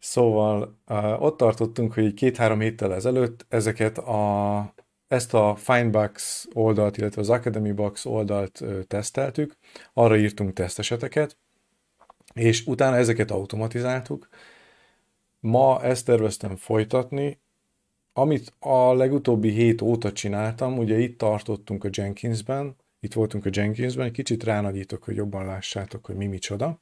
Szóval ott tartottunk, hogy két-három héttel ezelőtt ezeket a, ezt a Finebox oldalt, illetve az Academy Box oldalt teszteltük, arra írtunk teszteseteket, és utána ezeket automatizáltuk. Ma ezt terveztem folytatni, amit a legutóbbi hét óta csináltam, ugye itt tartottunk a Jenkinsben, itt voltunk a Jenkinsben, egy kicsit ránagyítok, hogy jobban lássátok, hogy mi micsoda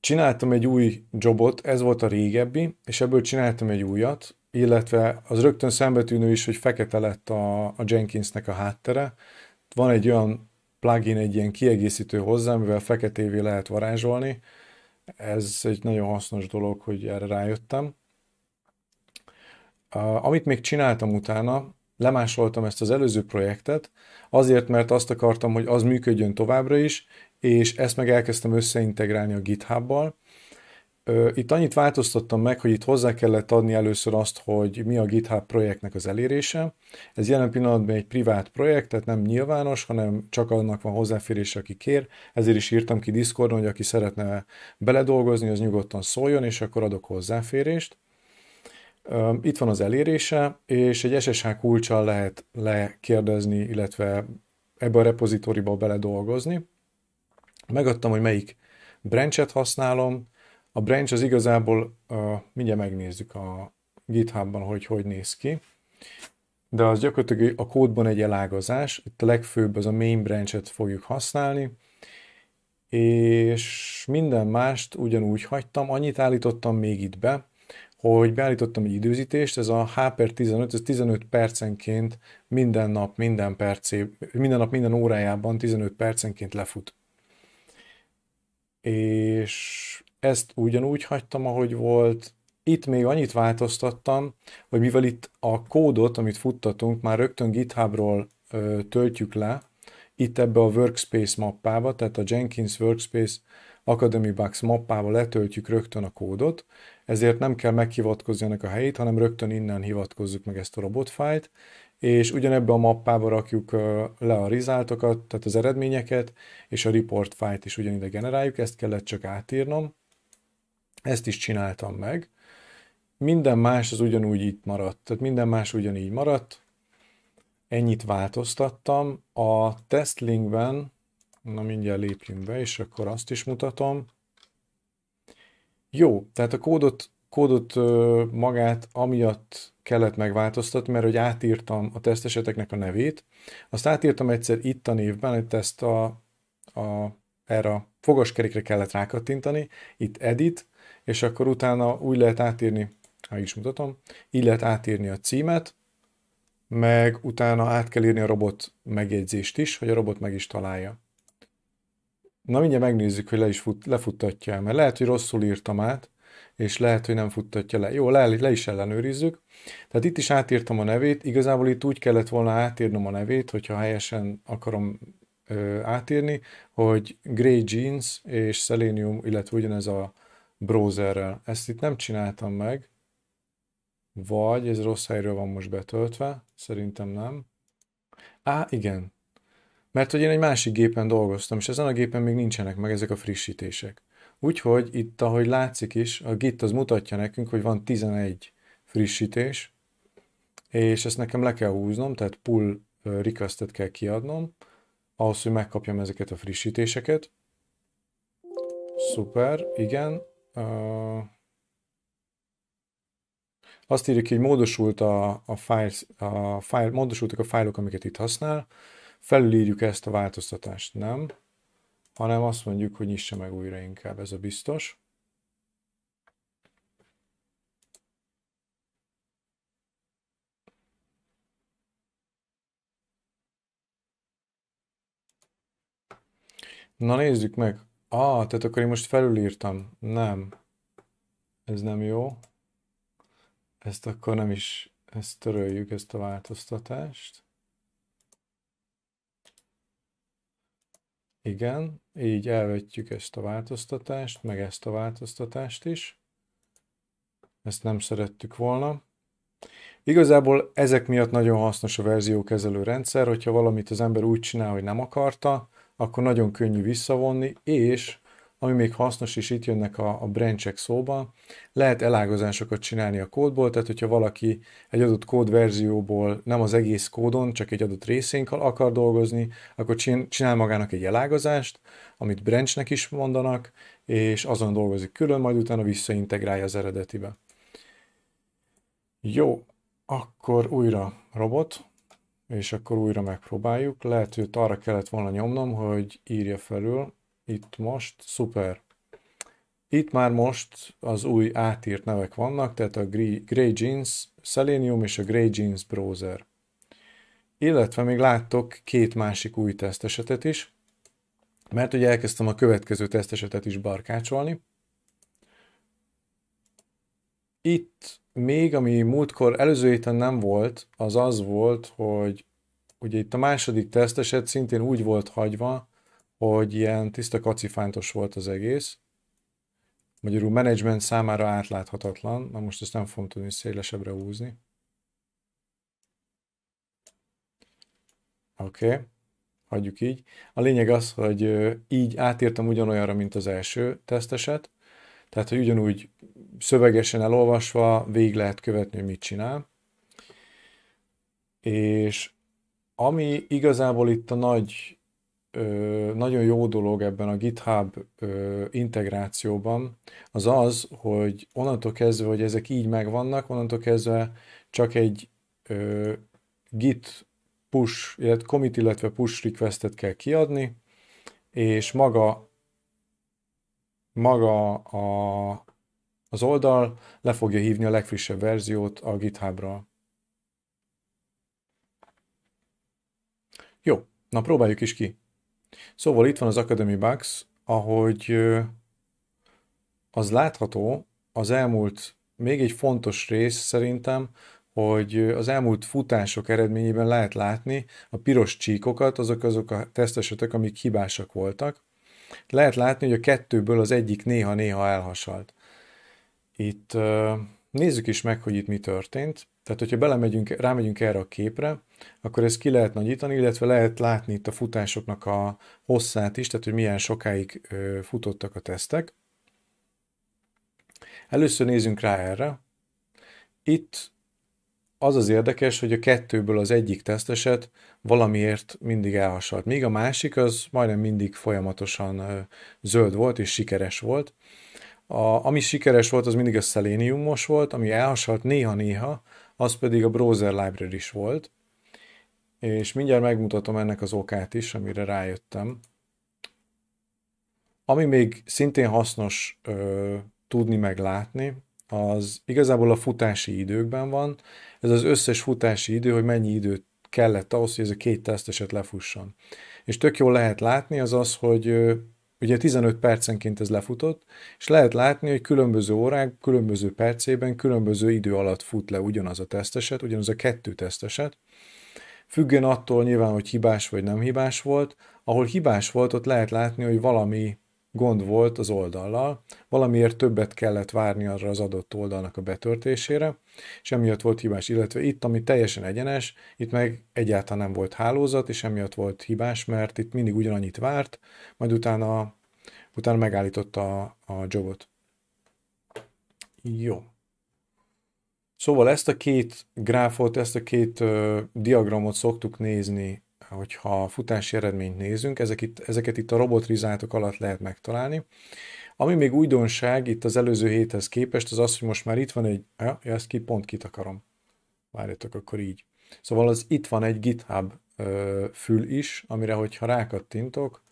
csináltam egy új jobot, ez volt a régebbi, és ebből csináltam egy újat, illetve az rögtön szembetűnő is, hogy fekete lett a, a Jenkinsnek a háttere. Van egy olyan plugin, egy ilyen kiegészítő hozzá, amivel feketévé lehet varázsolni. Ez egy nagyon hasznos dolog, hogy erre rájöttem. Amit még csináltam utána, lemásoltam ezt az előző projektet, azért, mert azt akartam, hogy az működjön továbbra is, és ezt meg elkezdtem összeintegrálni a GitHub-bal. Itt annyit változtattam meg, hogy itt hozzá kellett adni először azt, hogy mi a GitHub projektnek az elérése. Ez jelen pillanatban egy privát projekt, tehát nem nyilvános, hanem csak annak van hozzáférése, aki kér. Ezért is írtam ki Discordon, hogy aki szeretne beledolgozni, az nyugodtan szóljon, és akkor adok hozzáférést. Itt van az elérése, és egy SSH kulcsal lehet lekérdezni, illetve ebbe a repozitoriba beledolgozni. Megadtam, hogy melyik branchet használom. A branch az igazából, uh, mindjárt megnézzük a GitHubban, hogy hogy néz ki, de az gyakorlatilag a kódban egy elágazás, itt a legfőbb az a main branchet fogjuk használni, és minden mást ugyanúgy hagytam, annyit állítottam még itt be, hogy beállítottam egy időzítést, ez a H per 15, ez 15 percenként minden nap, minden, percé, minden nap, minden órájában 15 percenként lefut és ezt ugyanúgy hagytam, ahogy volt. Itt még annyit változtattam, hogy mivel itt a kódot, amit futtatunk, már rögtön GitHubról ö, töltjük le, itt ebbe a Workspace mappába, tehát a Jenkins Workspace Academy Bugs mappába letöltjük rögtön a kódot, ezért nem kell meghivatkozni ennek a helyét, hanem rögtön innen hivatkozzuk meg ezt a robotfájt, és ugyanebbe a mappába rakjuk le a rizáltokat, tehát az eredményeket, és a report fájt is ugyanide generáljuk, ezt kellett csak átírnom. Ezt is csináltam meg. Minden más az ugyanúgy itt maradt, tehát minden más ugyanígy maradt. Ennyit változtattam. A testlinkben, na mindjárt lépjünk be, és akkor azt is mutatom. Jó, tehát a kódot kódot magát amiatt kellett megváltoztatni, mert hogy átírtam a teszteseteknek a nevét, azt átírtam egyszer itt a névben, egy ezt a, a, erre a fogaskerékre kellett rákattintani, itt edit, és akkor utána úgy lehet átírni, ha is mutatom, így lehet átírni a címet, meg utána át kell írni a robot megjegyzést is, hogy a robot meg is találja. Na mindjárt megnézzük, hogy le is fut, lefuttatja, mert lehet, hogy rosszul írtam át, és lehet, hogy nem futtatja le. Jó, le, le is ellenőrizzük. Tehát itt is átírtam a nevét, igazából itt úgy kellett volna átírnom a nevét, hogyha helyesen akarom ö, átírni, hogy Grey Jeans és Selenium, illetve ugyanez a browserrel. Ezt itt nem csináltam meg, vagy ez rossz helyről van most betöltve, szerintem nem. Á, igen. Mert hogy én egy másik gépen dolgoztam, és ezen a gépen még nincsenek meg ezek a frissítések. Úgyhogy itt, ahogy látszik is, a Git az mutatja nekünk, hogy van 11 frissítés, és ezt nekem le kell húznom, tehát pull requestet kell kiadnom, ahhoz, hogy megkapjam ezeket a frissítéseket. Szuper, igen. azt írjuk, hogy módosult a, a files, a file, módosultak a fájlok, amiket itt használ. Felülírjuk ezt a változtatást, nem? hanem azt mondjuk, hogy nyissa meg újra inkább, ez a biztos. Na nézzük meg. Ah, tehát akkor én most felülírtam. Nem. Ez nem jó. Ezt akkor nem is, ezt töröljük, ezt a változtatást. Igen, így elvetjük ezt a változtatást, meg ezt a változtatást is. Ezt nem szerettük volna. Igazából ezek miatt nagyon hasznos a verziókezelő rendszer, hogyha valamit az ember úgy csinál, hogy nem akarta, akkor nagyon könnyű visszavonni, és ami még hasznos is, itt jönnek a, a branchek szóba. Lehet elágazásokat csinálni a kódból, tehát hogyha valaki egy adott kódverzióból nem az egész kódon, csak egy adott részénkkal akar dolgozni, akkor csinál magának egy elágazást, amit branchnek is mondanak, és azon dolgozik külön, majd utána visszaintegrálja az eredetibe. Jó, akkor újra robot, és akkor újra megpróbáljuk. Lehet, hogy arra kellett volna nyomnom, hogy írja felül, itt most, szuper. Itt már most az új átírt nevek vannak, tehát a Grey, Jeans Selenium és a Grey Jeans Browser. Illetve még láttok két másik új tesztesetet is, mert ugye elkezdtem a következő tesztesetet is barkácsolni. Itt még, ami múltkor előző héten nem volt, az az volt, hogy ugye itt a második teszteset szintén úgy volt hagyva, hogy ilyen tiszta kacifántos volt az egész. Magyarul menedzsment számára átláthatatlan, na most ezt nem fogom tudni szélesebbre húzni. Oké, okay. hagyjuk így. A lényeg az, hogy így átírtam ugyanolyanra, mint az első teszteset, tehát, hogy ugyanúgy szövegesen elolvasva végig lehet követni, hogy mit csinál. És ami igazából itt a nagy nagyon jó dolog ebben a GitHub integrációban az az, hogy onnantól kezdve, hogy ezek így megvannak, onnantól kezdve csak egy Git push, illetve commit, illetve push requestet kell kiadni, és maga maga a, az oldal le fogja hívni a legfrissebb verziót a github GitHub-ra. Jó, na próbáljuk is ki. Szóval itt van az Academy bugs, ahogy az látható, az elmúlt, még egy fontos rész szerintem, hogy az elmúlt futások eredményében lehet látni a piros csíkokat, azok azok a tesztesetek, amik hibásak voltak. Lehet látni, hogy a kettőből az egyik néha-néha elhasalt. Itt nézzük is meg, hogy itt mi történt. Tehát, hogyha belemegyünk, rámegyünk erre a képre, akkor ezt ki lehet nagyítani, illetve lehet látni itt a futásoknak a hosszát is, tehát hogy milyen sokáig futottak a tesztek. Először nézzünk rá erre. Itt az az érdekes, hogy a kettőből az egyik teszteset valamiért mindig elhasalt, míg a másik az majdnem mindig folyamatosan zöld volt és sikeres volt. A, ami sikeres volt, az mindig a szeléniumos volt, ami elhasalt néha-néha, az pedig a browser library is volt és mindjárt megmutatom ennek az okát is, amire rájöttem. Ami még szintén hasznos ö, tudni meglátni, az igazából a futási időkben van. Ez az összes futási idő, hogy mennyi időt kellett ahhoz, hogy ez a két teszteset lefusson. És tök jól lehet látni az az, hogy ö, ugye 15 percenként ez lefutott, és lehet látni, hogy különböző órák, különböző percében, különböző idő alatt fut le ugyanaz a teszteset, ugyanaz a kettő teszteset, függően attól nyilván, hogy hibás vagy nem hibás volt, ahol hibás volt, ott lehet látni, hogy valami gond volt az oldallal, valamiért többet kellett várni arra az adott oldalnak a betörtésére, és emiatt volt hibás, illetve itt, ami teljesen egyenes, itt meg egyáltalán nem volt hálózat, és emiatt volt hibás, mert itt mindig ugyanannyit várt, majd utána, utána megállította a, a jobot. Jó. Szóval ezt a két gráfot, ezt a két ö, diagramot szoktuk nézni, hogyha futási eredményt nézünk, ezek itt, ezeket itt a robotrizátok alatt lehet megtalálni. Ami még újdonság itt az előző héthez képest, az az, hogy most már itt van egy, ja, ezt ki pont kitakarom. Várjatok, akkor így. Szóval az itt van egy GitHub ö, fül is, amire hogyha rákattintok,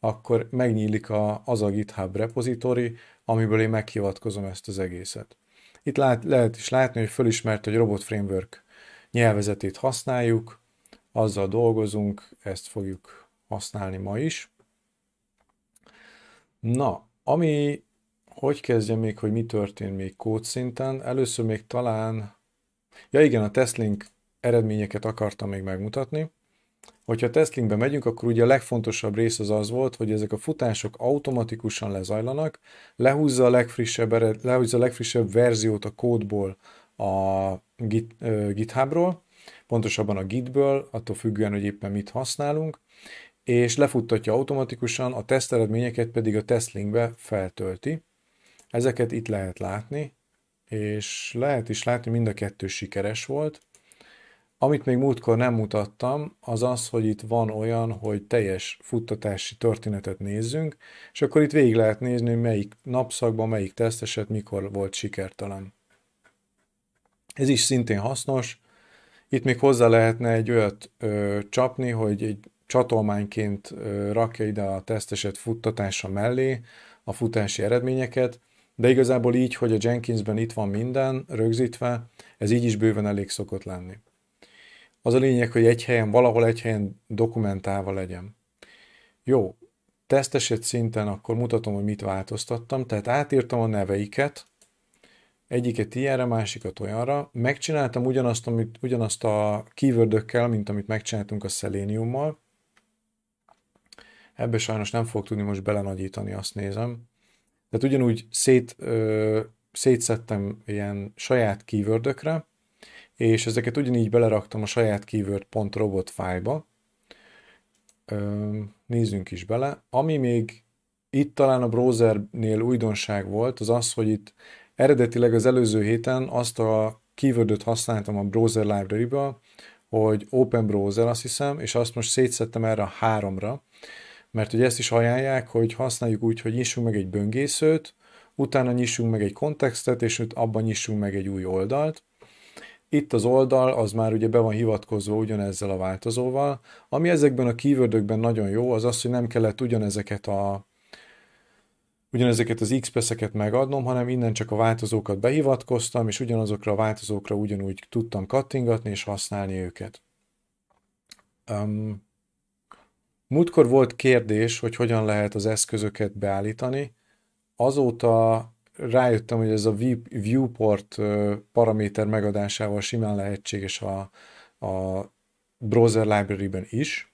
akkor megnyílik a, az a GitHub repository, amiből én meghivatkozom ezt az egészet. Itt lát, lehet is látni, hogy fölismert, hogy Robot Framework nyelvezetét használjuk, azzal dolgozunk, ezt fogjuk használni ma is. Na, ami, hogy kezdjem még, hogy mi történt még kódszinten? Először még talán, ja igen, a Testlink eredményeket akartam még megmutatni hogyha tesztlingbe megyünk, akkor ugye a legfontosabb rész az az volt, hogy ezek a futások automatikusan lezajlanak, lehúzza a legfrissebb, lehúzza a legfrissebb verziót a kódból a Git, uh, GitHubról, pontosabban a Gitből, attól függően, hogy éppen mit használunk, és lefuttatja automatikusan, a teszt eredményeket pedig a tesztlingbe feltölti. Ezeket itt lehet látni, és lehet is látni, mind a kettő sikeres volt. Amit még múltkor nem mutattam, az az, hogy itt van olyan, hogy teljes futtatási történetet nézzünk, és akkor itt végig lehet nézni, hogy melyik napszakban, melyik teszteset mikor volt sikertelen. Ez is szintén hasznos. Itt még hozzá lehetne egy olyat ö, csapni, hogy egy csatolmányként ö, rakja ide a teszteset futtatása mellé a futási eredményeket, de igazából így, hogy a Jenkinsben itt van minden rögzítve, ez így is bőven elég szokott lenni. Az a lényeg, hogy egy helyen, valahol egy helyen dokumentálva legyen. Jó, teszteset szinten akkor mutatom, hogy mit változtattam, tehát átírtam a neveiket, egyiket ilyenre, másikat olyanra. Megcsináltam ugyanazt, amit, ugyanazt a keyword mint amit megcsináltunk a szeléniummal. Ebbe sajnos nem fog tudni most belenagyítani, azt nézem. Tehát ugyanúgy szét, ö, szétszettem ilyen saját keyword és ezeket ugyanígy beleraktam a saját keyword.robot fájba. Nézzünk is bele. Ami még itt talán a browsernél újdonság volt, az az, hogy itt eredetileg az előző héten azt a keywordöt használtam a browser library ba hogy Open Browser azt hiszem, és azt most szétszettem erre a háromra, mert ugye ezt is ajánlják, hogy használjuk úgy, hogy nyissunk meg egy böngészőt, utána nyissunk meg egy kontextet, és abban nyissunk meg egy új oldalt, itt az oldal az már ugye be van hivatkozva ugyanezzel a változóval. Ami ezekben a keywordökben nagyon jó, az az, hogy nem kellett ugyanezeket a ugyanezeket az eket megadnom, hanem innen csak a változókat behivatkoztam, és ugyanazokra a változókra ugyanúgy tudtam kattingatni és használni őket. Um, múltkor volt kérdés, hogy hogyan lehet az eszközöket beállítani. Azóta rájöttem, hogy ez a viewport paraméter megadásával simán lehetséges a, a browser library-ben is,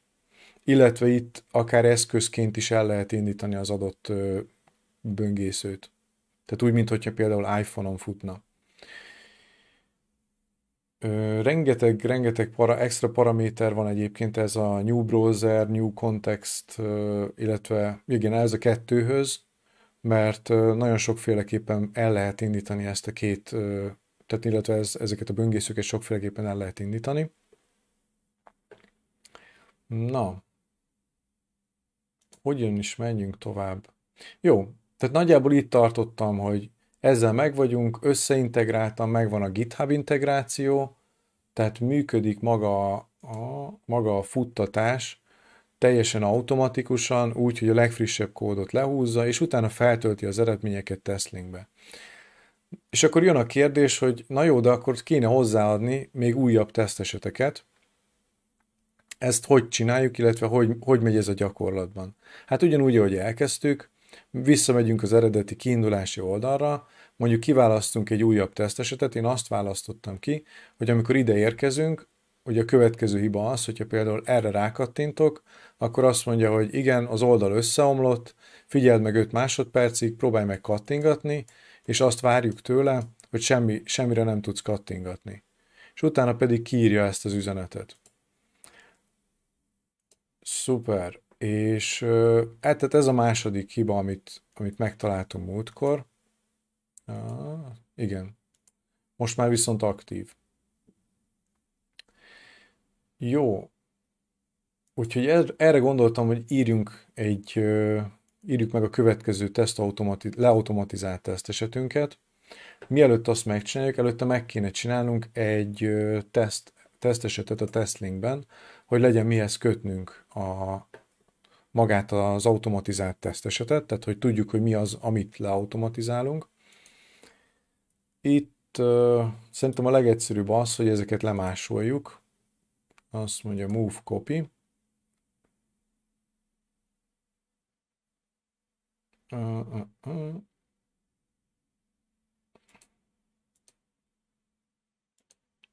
illetve itt akár eszközként is el lehet indítani az adott böngészőt. Tehát úgy, mintha például iPhone-on futna. Rengeteg, rengeteg para, extra paraméter van egyébként ez a New Browser, New Context, illetve igen, ez a kettőhöz, mert nagyon sokféleképpen el lehet indítani ezt a két, tehát illetve ez, ezeket a böngészőket sokféleképpen el lehet indítani. Na, hogyan is menjünk tovább? Jó, tehát nagyjából itt tartottam, hogy ezzel meg vagyunk, összeintegráltam, megvan a GitHub integráció, tehát működik maga a, maga a futtatás, teljesen automatikusan, úgy, hogy a legfrissebb kódot lehúzza, és utána feltölti az eredményeket Teslingbe. És akkor jön a kérdés, hogy na jó, de akkor kéne hozzáadni még újabb teszteseteket, ezt hogy csináljuk, illetve hogy, hogy megy ez a gyakorlatban. Hát ugyanúgy, ahogy elkezdtük, visszamegyünk az eredeti kiindulási oldalra, mondjuk kiválasztunk egy újabb tesztesetet, én azt választottam ki, hogy amikor ide érkezünk, hogy a következő hiba az, hogyha például erre rákattintok, akkor azt mondja, hogy igen, az oldal összeomlott, figyeld meg 5 másodpercig, próbálj meg kattingatni, és azt várjuk tőle, hogy semmi, semmire nem tudsz kattingatni. És utána pedig kiírja ezt az üzenetet. Szuper. És e, tehát ez a második hiba, amit, amit megtaláltunk múltkor. A, igen. Most már viszont aktív. Jó, Úgyhogy erre gondoltam, hogy írjunk egy, írjuk meg a következő teszt automati- leautomatizált teszt esetünket. Mielőtt azt megcsináljuk, előtte meg kéne csinálnunk egy teszt, esetet a tesztlinkben, hogy legyen mihez kötnünk a, magát az automatizált esetet, tehát hogy tudjuk, hogy mi az, amit leautomatizálunk. Itt uh, szerintem a legegyszerűbb az, hogy ezeket lemásoljuk. Azt mondja move copy.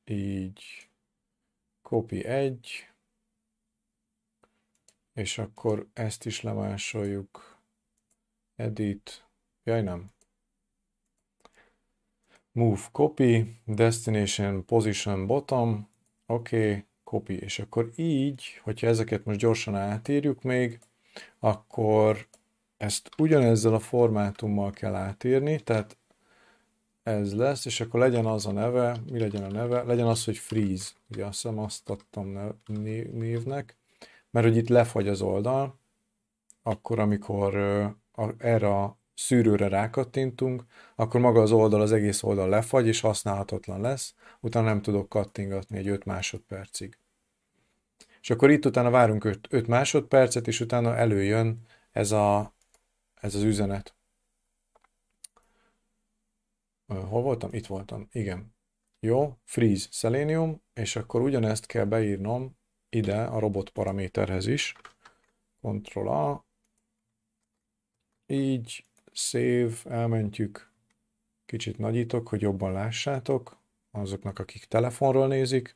Így copy 1, és akkor ezt is lemásoljuk. Edit, jaj nem. Move copy, destination position bottom, oké, okay, copy. És akkor így, hogyha ezeket most gyorsan átírjuk még, akkor ezt ugyanezzel a formátummal kell átírni, tehát ez lesz, és akkor legyen az a neve, mi legyen a neve, legyen az, hogy freeze, ugye azt hiszem azt adtam névnek, mert hogy itt lefagy az oldal, akkor amikor erre a szűrőre rákattintunk, akkor maga az oldal, az egész oldal lefagy, és használhatatlan lesz, utána nem tudok kattingatni egy 5 másodpercig. És akkor itt utána várunk 5 másodpercet, és utána előjön ez a ez az üzenet. Hol voltam? Itt voltam. Igen. Jó, freeze, selenium, és akkor ugyanezt kell beírnom ide a robot paraméterhez is. Ctrl A. Így, save, elmentjük. Kicsit nagyítok, hogy jobban lássátok azoknak, akik telefonról nézik.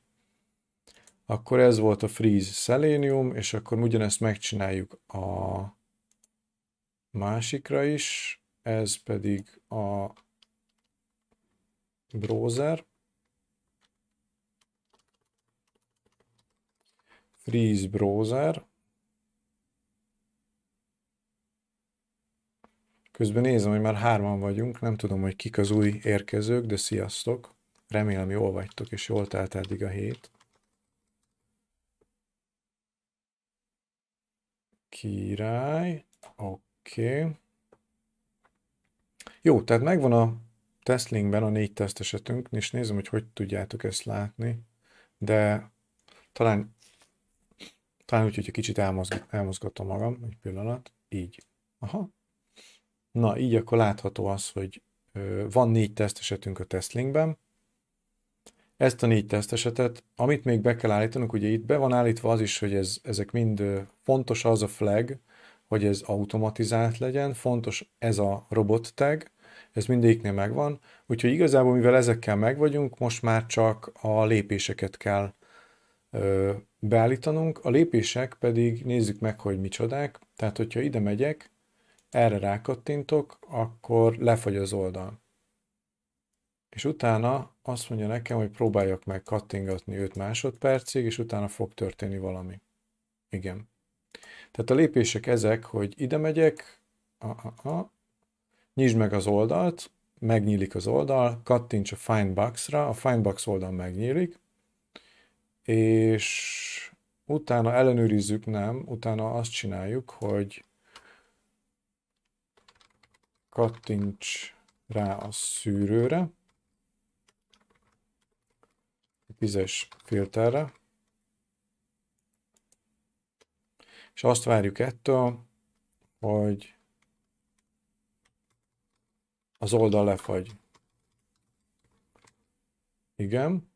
Akkor ez volt a freeze selenium, és akkor ugyanezt megcsináljuk a másikra is, ez pedig a browser. Freeze browser. Közben nézem, hogy már hárman vagyunk, nem tudom, hogy kik az új érkezők, de sziasztok! Remélem jól vagytok, és jól telt eddig a hét. Király, oké. Oké. Okay. Jó, tehát megvan a testlinkben a négy teszt esetünk, és nézem, hogy hogy tudjátok ezt látni, de talán, talán úgy, hogyha kicsit elmozg, elmozgatom magam, egy pillanat, így. Aha. Na, így akkor látható az, hogy van négy teszt esetünk a testlinkben. ezt a négy tesztesetet, amit még be kell állítanunk, ugye itt be van állítva az is, hogy ez, ezek mind fontos az a flag, hogy ez automatizált legyen, fontos ez a robot tag, ez mindegyiknél megvan, úgyhogy igazából mivel ezekkel megvagyunk, most már csak a lépéseket kell ö, beállítanunk, a lépések pedig nézzük meg, hogy micsodák, tehát hogyha ide megyek, erre rákattintok, akkor lefagy az oldal. És utána azt mondja nekem, hogy próbáljak meg kattingatni 5 másodpercig, és utána fog történni valami. Igen. Tehát a lépések ezek, hogy ide megyek, a-a-a, nyisd meg az oldalt, megnyílik az oldal, kattints a Find Box-ra, a Find Box oldal megnyílik, és utána ellenőrizzük, nem, utána azt csináljuk, hogy kattints rá a szűrőre, a vizes filterre, és azt várjuk ettől, hogy az oldal lefagy. Igen.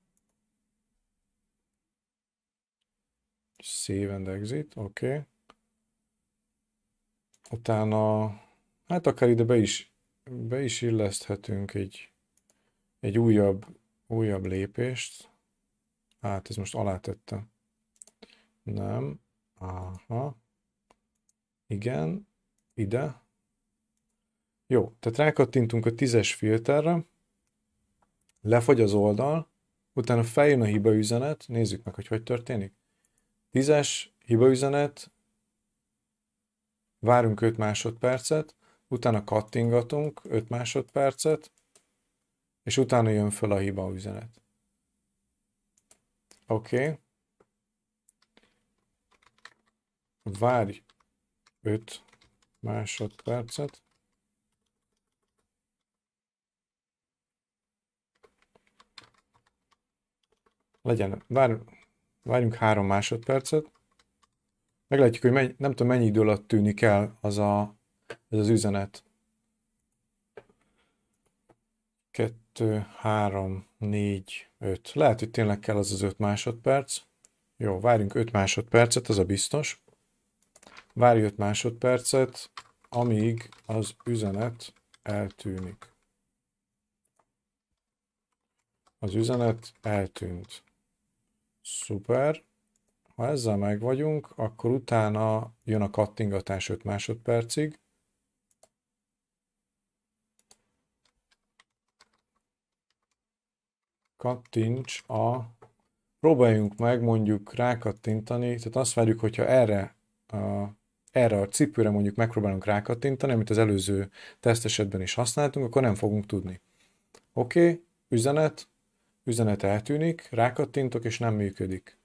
Save and exit, oké. Okay. Utána, hát akár ide be is, be is illeszthetünk egy, egy újabb, újabb lépést. Hát ez most alá tette. Nem. Aha. Igen, ide. Jó, tehát rákattintunk a tízes filterre, lefogy az oldal, utána feljön a hibaüzenet, nézzük meg, hogy hogy történik. Tízes hibaüzenet, várunk 5 másodpercet, utána kattingatunk 5 másodpercet, és utána jön föl a hiba üzenet. Oké. Okay. várj 5 másodpercet. Legyen, vár, várjunk 3 másodpercet. Meglátjuk, hogy mennyi, nem tudom mennyi idő alatt tűnik el az a, ez az üzenet. 2, 3, 4, 5. Lehet, hogy tényleg kell az az 5 másodperc. Jó, várjunk 5 másodpercet, az a biztos. Várj 5 másodpercet, amíg az üzenet eltűnik. Az üzenet eltűnt. Szuper. Ha ezzel meg vagyunk, akkor utána jön a kattingatás 5 másodpercig. Kattints a... Próbáljunk meg mondjuk rákattintani, tehát azt várjuk, hogyha erre a erre a cipőre mondjuk megpróbálunk rákattintani, amit az előző tesztesetben is használtunk, akkor nem fogunk tudni. Oké, okay, üzenet, üzenet eltűnik, rákattintok és nem működik.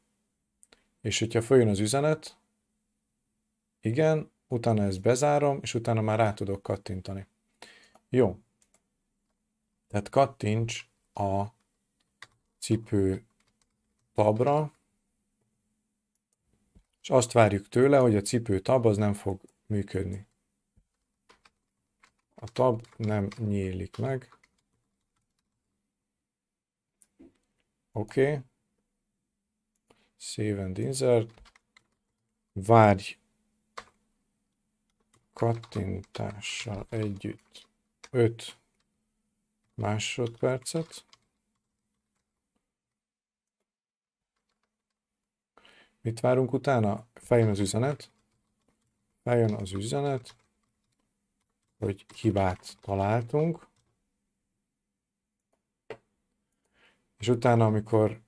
És hogyha följön az üzenet, igen, utána ezt bezárom, és utána már rá tudok kattintani. Jó. Tehát kattints a cipő tabra, és azt várjuk tőle, hogy a cipő tab az nem fog működni. A tab nem nyílik meg. Oké. Okay. Save and insert. Várj kattintással együtt 5 másodpercet. Mit várunk utána? Feljön az üzenet. Feljön az üzenet, hogy hibát találtunk. És utána, amikor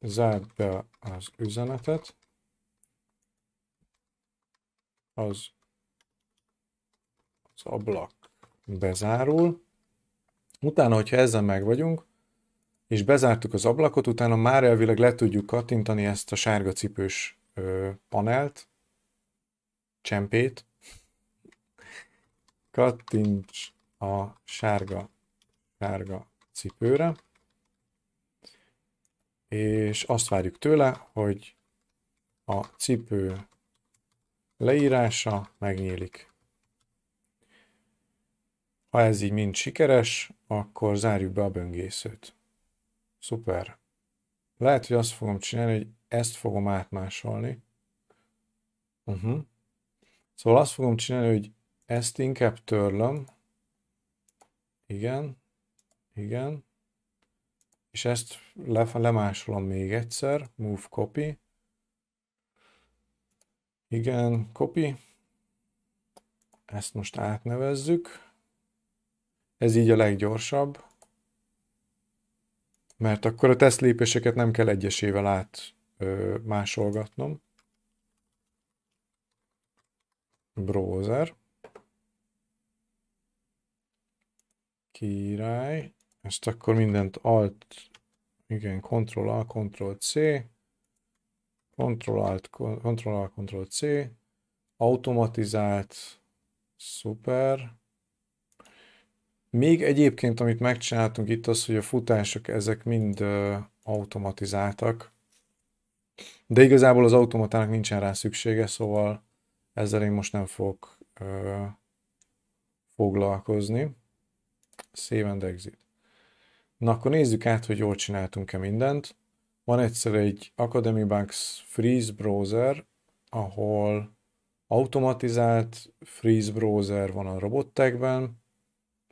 zárd be az üzenetet, az, az ablak bezárul. Utána, hogyha ezzel meg vagyunk, és bezártuk az ablakot, utána már elvileg le tudjuk kattintani ezt a sárga cipős ö, panelt, csempét. Kattints a sárga, sárga cipőre, és azt várjuk tőle, hogy a cipő leírása megnyílik. Ha ez így mind sikeres, akkor zárjuk be a böngészőt. Szuper. Lehet, hogy azt fogom csinálni, hogy ezt fogom átmásolni. Uh-huh. Szóval azt fogom csinálni, hogy ezt inkább törlöm. Igen. Igen. És ezt le, lemásolom még egyszer. Move copy. Igen, copy. Ezt most átnevezzük. Ez így a leggyorsabb mert akkor a lépéseket nem kell egyesével át ö, másolgatnom. Browser. Király. Ezt akkor mindent alt, igen, Ctrl A, Ctrl C, Ctrl Alt, Ctrl A, Ctrl C, automatizált, szuper. Még egyébként, amit megcsináltunk itt az, hogy a futások ezek mind automatizáltak, de igazából az automatának nincsen rá szüksége, szóval ezzel én most nem fogok ö, foglalkozni. Save and exit. Na akkor nézzük át, hogy jól csináltunk-e mindent. Van egyszer egy Academy Bugs Freeze Browser, ahol automatizált Freeze Browser van a robottekben,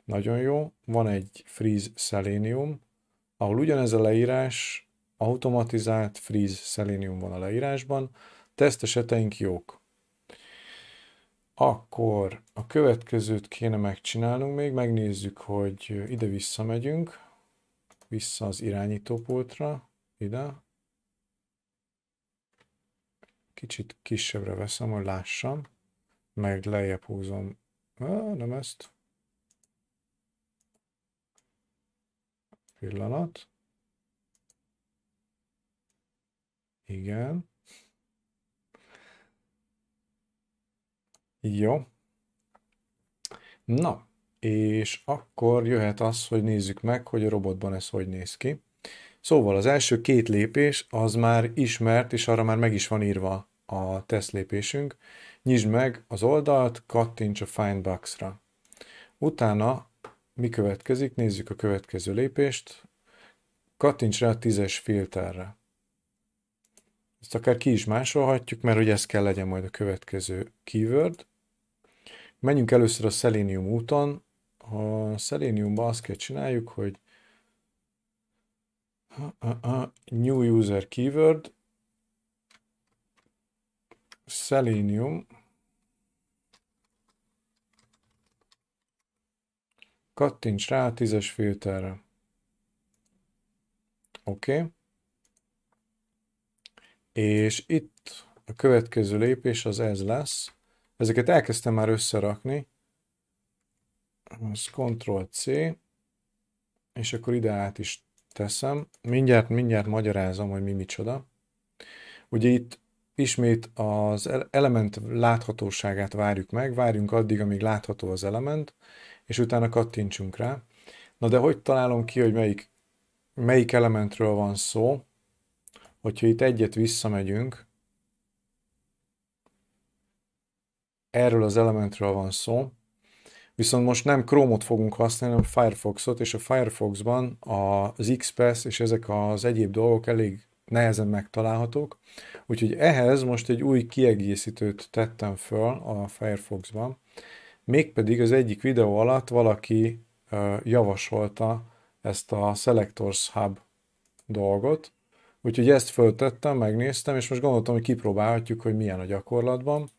nagyon jó. Van egy Freeze Selenium, ahol ugyanez a leírás, automatizált Freeze Selenium van a leírásban, teszt eseteink jók. Akkor a következőt kéne megcsinálnunk még, megnézzük, hogy ide visszamegyünk, vissza az irányítópultra, ide. Kicsit kisebbre veszem, hogy lássam, meg lejjebb húzom. Ah, nem ezt. Pillanat. Igen. Jó. Na, és akkor jöhet az, hogy nézzük meg, hogy a robotban ez hogy néz ki. Szóval az első két lépés az már ismert, és arra már meg is van írva a tesztlépésünk. Nyisd meg az oldalt, kattints a Find Box-ra. Utána mi következik? Nézzük a következő lépést. Kattints rá a tízes filterre. Ezt akár ki is másolhatjuk, mert hogy ez kell legyen majd a következő keyword. Menjünk először a Selenium úton. A Seleniumban azt kell csináljuk, hogy New User Keyword Selenium Kattints rá a tízes filterre. Oké. Okay. És itt a következő lépés az ez lesz. Ezeket elkezdtem már összerakni. Az Ctrl-C, és akkor ide át is teszem. Mindjárt, mindjárt magyarázom, hogy mi micsoda. Ugye itt ismét az element láthatóságát várjuk meg, várjunk addig, amíg látható az element, és utána kattintsunk rá. Na de hogy találom ki, hogy melyik, melyik elementről van szó? Hogyha itt egyet visszamegyünk, erről az elementről van szó, viszont most nem Chrome-ot fogunk használni, hanem firefox Firefox-ot, és a Firefoxban az XPath és ezek az egyéb dolgok elég nehezen megtalálhatók, úgyhogy ehhez most egy új kiegészítőt tettem föl a Firefoxban, Mégpedig az egyik videó alatt valaki javasolta ezt a Selectors Hub dolgot, úgyhogy ezt föltettem, megnéztem, és most gondoltam, hogy kipróbálhatjuk, hogy milyen a gyakorlatban.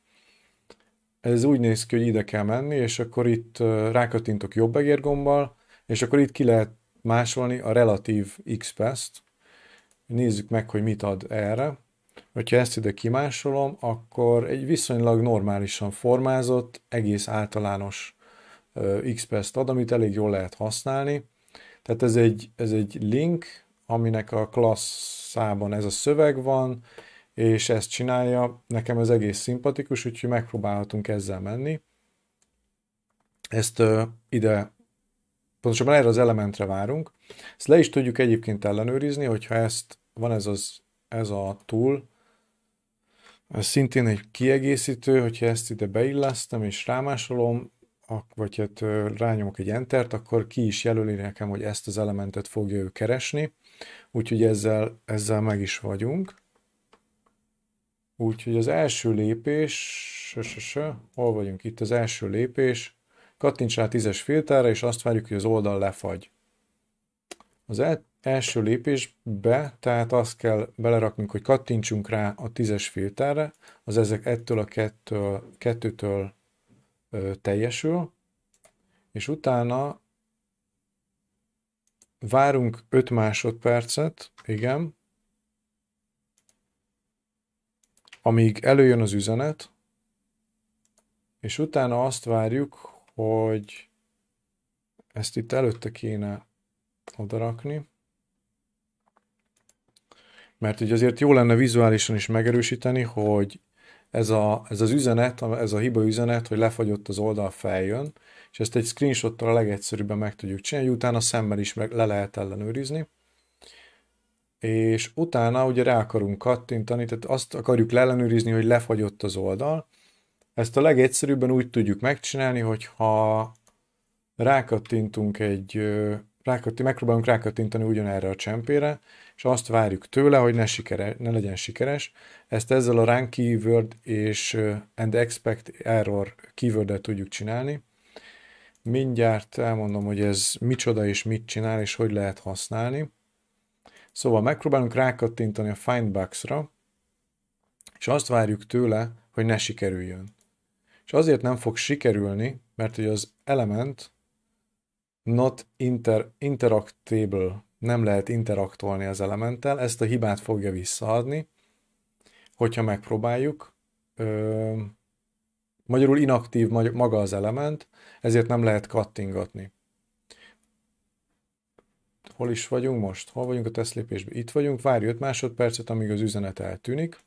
Ez úgy néz ki, hogy ide kell menni, és akkor itt rákatintok jobb egérgombbal, és akkor itt ki lehet másolni a relatív x t Nézzük meg, hogy mit ad erre. Hogyha ezt ide kimásolom, akkor egy viszonylag normálisan formázott, egész általános XPS-t ad, amit elég jól lehet használni. Tehát ez egy, ez egy link, aminek a klasszában ez a szöveg van, és ezt csinálja. Nekem ez egész szimpatikus, úgyhogy megpróbálhatunk ezzel menni. Ezt ö, ide, pontosabban erre az elementre várunk. Ezt le is tudjuk egyébként ellenőrizni, hogyha ezt van ez, az, ez a tool, ez szintén egy kiegészítő, hogyha ezt ide beillesztem és rámásolom, vagy hát rányomok egy entert, akkor ki is jelöli nekem, hogy ezt az elementet fogja ő keresni. Úgyhogy ezzel, ezzel meg is vagyunk. Úgyhogy az első lépés, sö, sö, sö, hol vagyunk itt az első lépés, kattints rá tízes filterre, és azt várjuk, hogy az oldal lefagy. Az e- első lépésbe, tehát azt kell beleraknunk, hogy kattintsunk rá a tízes filterre, az ezek ettől a kettől, kettőtől ö, teljesül, és utána várunk 5 másodpercet, igen, amíg előjön az üzenet, és utána azt várjuk, hogy ezt itt előtte kéne odarakni mert ugye azért jó lenne vizuálisan is megerősíteni, hogy ez, a, ez az üzenet, ez a hiba üzenet, hogy lefagyott az oldal feljön, és ezt egy screenshottal a legegyszerűbben meg tudjuk csinálni, utána szemmel is meg le lehet ellenőrizni, és utána ugye rá akarunk kattintani, tehát azt akarjuk ellenőrizni, hogy lefagyott az oldal. Ezt a legegyszerűbben úgy tudjuk megcsinálni, hogyha rákattintunk egy, rákattint, megpróbálunk rákattintani ugyanerre a csempére, és azt várjuk tőle, hogy ne, sikere, ne legyen sikeres. Ezt ezzel a rank keyword és and expect error keyword tudjuk csinálni. Mindjárt elmondom, hogy ez micsoda és mit csinál, és hogy lehet használni. Szóval megpróbálunk rákattintani a Find Bugs-ra, és azt várjuk tőle, hogy ne sikerüljön. És azért nem fog sikerülni, mert hogy az element not inter, interactable nem lehet interaktolni az elementtel, ezt a hibát fogja visszaadni, hogyha megpróbáljuk. Ö, magyarul inaktív maga az element, ezért nem lehet kattingatni. Hol is vagyunk most? Hol vagyunk a tesztlépésben? Itt vagyunk, várj 5 másodpercet, amíg az üzenet eltűnik.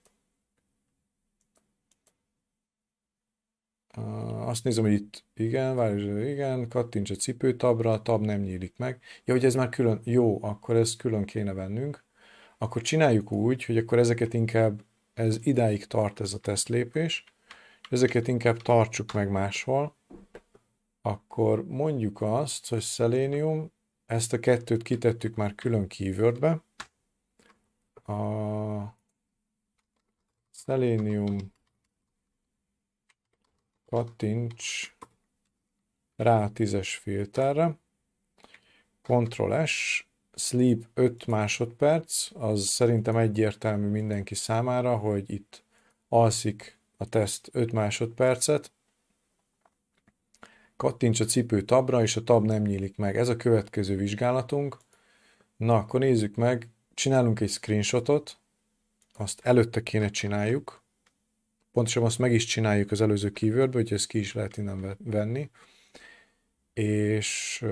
azt nézem, hogy itt igen, várj, igen, kattints a cipőtabra, tab nem nyílik meg. Ja, hogy ez már külön, jó, akkor ezt külön kéne vennünk. Akkor csináljuk úgy, hogy akkor ezeket inkább, ez idáig tart ez a tesztlépés, ezeket inkább tartsuk meg máshol, akkor mondjuk azt, hogy Selenium, ezt a kettőt kitettük már külön keywordbe, a Selenium kattints rá a tízes filterre, Ctrl S, sleep 5 másodperc, az szerintem egyértelmű mindenki számára, hogy itt alszik a teszt 5 másodpercet, kattints a cipő tabra, és a tab nem nyílik meg. Ez a következő vizsgálatunk. Na, akkor nézzük meg, csinálunk egy screenshotot, azt előtte kéne csináljuk, pontosan azt meg is csináljuk az előző keywordből, hogy ezt ki is lehet innen venni, és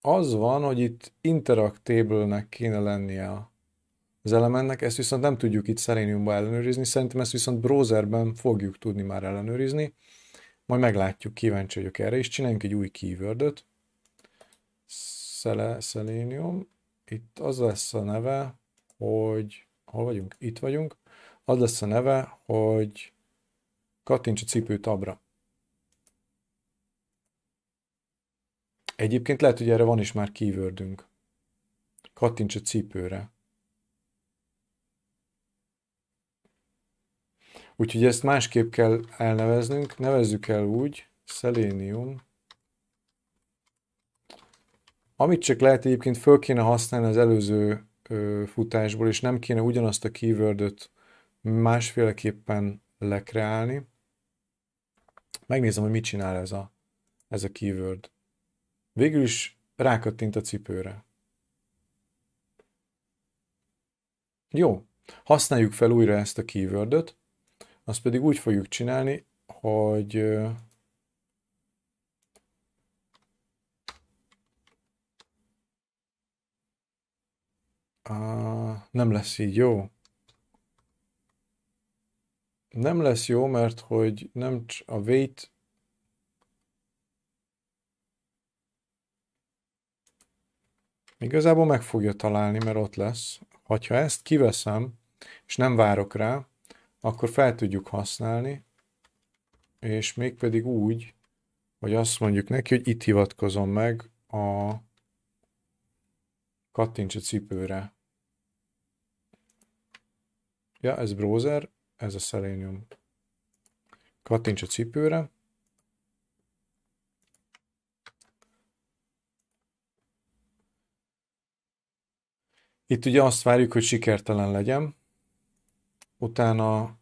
az van, hogy itt interactable-nek kéne lennie az elemennek, ezt viszont nem tudjuk itt Seleniumban ellenőrizni, szerintem ezt viszont browserben fogjuk tudni már ellenőrizni, majd meglátjuk, kíváncsi vagyok erre, és csináljunk egy új keywordöt, Sele, Selenium, itt az lesz a neve, hogy hol vagyunk? Itt vagyunk. Az lesz a neve, hogy kattints a cipő tabra. Egyébként lehet, hogy erre van is már kívördünk. Kattints a cipőre. Úgyhogy ezt másképp kell elneveznünk. Nevezzük el úgy, Selenium amit csak lehet egyébként föl kéne használni az előző ö, futásból, és nem kéne ugyanazt a keywordöt másféleképpen lekreálni. Megnézem, hogy mit csinál ez a, ez a keyword. Végül is rákattint a cipőre. Jó, használjuk fel újra ezt a keywordöt, azt pedig úgy fogjuk csinálni, hogy nem lesz így jó. Nem lesz jó, mert hogy nem a weight Igazából meg fogja találni, mert ott lesz. Ha ezt kiveszem, és nem várok rá, akkor fel tudjuk használni, és mégpedig úgy, hogy azt mondjuk neki, hogy itt hivatkozom meg a kattints a cipőre. Ja, ez browser, ez a Selenium. Kattints a cipőre. Itt ugye azt várjuk, hogy sikertelen legyen. Utána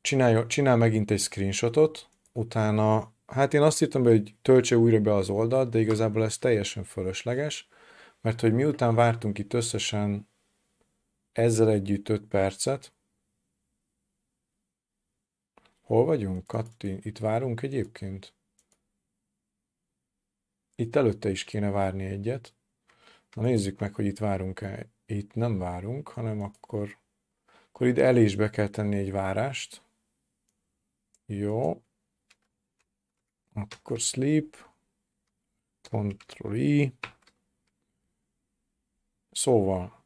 csinálj, csinál megint egy screenshotot, utána, hát én azt hittem, hogy töltse újra be az oldalt, de igazából ez teljesen fölösleges, mert hogy miután vártunk itt összesen ezzel együtt 5 percet. Hol vagyunk, Kattin? Itt várunk egyébként? Itt előtte is kéne várni egyet. Na nézzük meg, hogy itt várunk-e. Itt nem várunk, hanem akkor, akkor ide elé is be kell tenni egy várást. Jó. Akkor sleep. Ctrl I. Szóval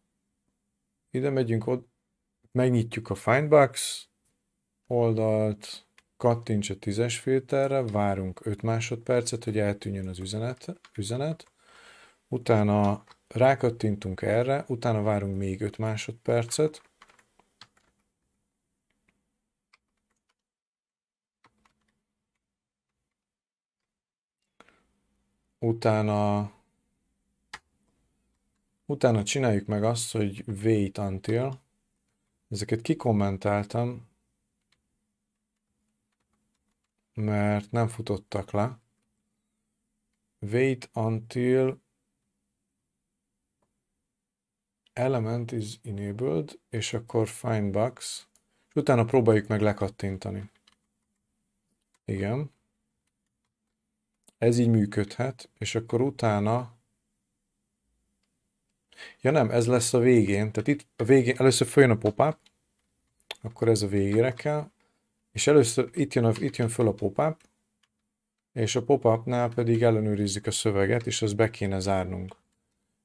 ide megyünk, ott megnyitjuk a Findbox oldalt, kattints a tízes filterre, várunk 5 másodpercet, hogy eltűnjön az üzenet, üzenet. utána rákattintunk erre, utána várunk még 5 másodpercet, utána Utána csináljuk meg azt, hogy wait until. Ezeket kikommentáltam, mert nem futottak le. Wait until element is enabled, és akkor find bugs, és utána próbáljuk meg lekattintani. Igen. Ez így működhet, és akkor utána Ja nem, ez lesz a végén. Tehát itt a végén, először följön a pop-up, akkor ez a végére kell, és először itt jön, a, itt jön föl a pop-up, és a pop-upnál pedig ellenőrizzük a szöveget, és azt be kéne zárnunk.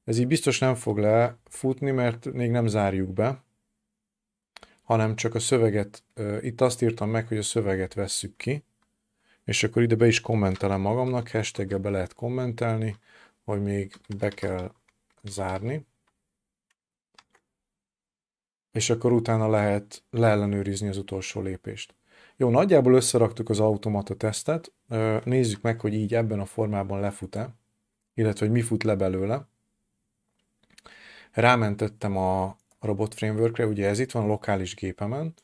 Ez így biztos nem fog lefutni, mert még nem zárjuk be, hanem csak a szöveget, itt azt írtam meg, hogy a szöveget vesszük ki, és akkor ide be is kommentelem magamnak, hashtaggel be lehet kommentelni, hogy még be kell zárni. És akkor utána lehet leellenőrizni az utolsó lépést. Jó, nagyjából összeraktuk az automata tesztet. Nézzük meg, hogy így ebben a formában lefut-e, illetve hogy mi fut le belőle. Rámentettem a robot frameworkre, ugye ez itt van a lokális gépemen.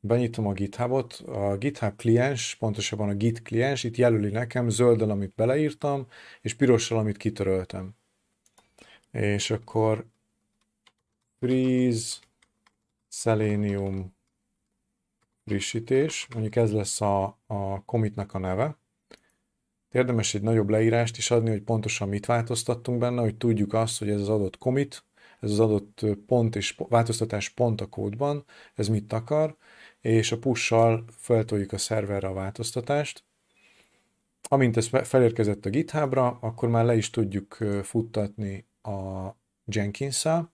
Benyitom a GitHubot, a GitHub kliens, pontosabban a Git kliens, itt jelöli nekem zölddel, amit beleírtam, és pirossal, amit kitöröltem és akkor freeze selenium frissítés, mondjuk ez lesz a, a commitnak a neve. Érdemes egy nagyobb leírást is adni, hogy pontosan mit változtattunk benne, hogy tudjuk azt, hogy ez az adott commit, ez az adott pont és változtatás pont a kódban, ez mit akar, és a push-sal feltoljuk a szerverre a változtatást. Amint ez felérkezett a github akkor már le is tudjuk futtatni a jenkins -szal.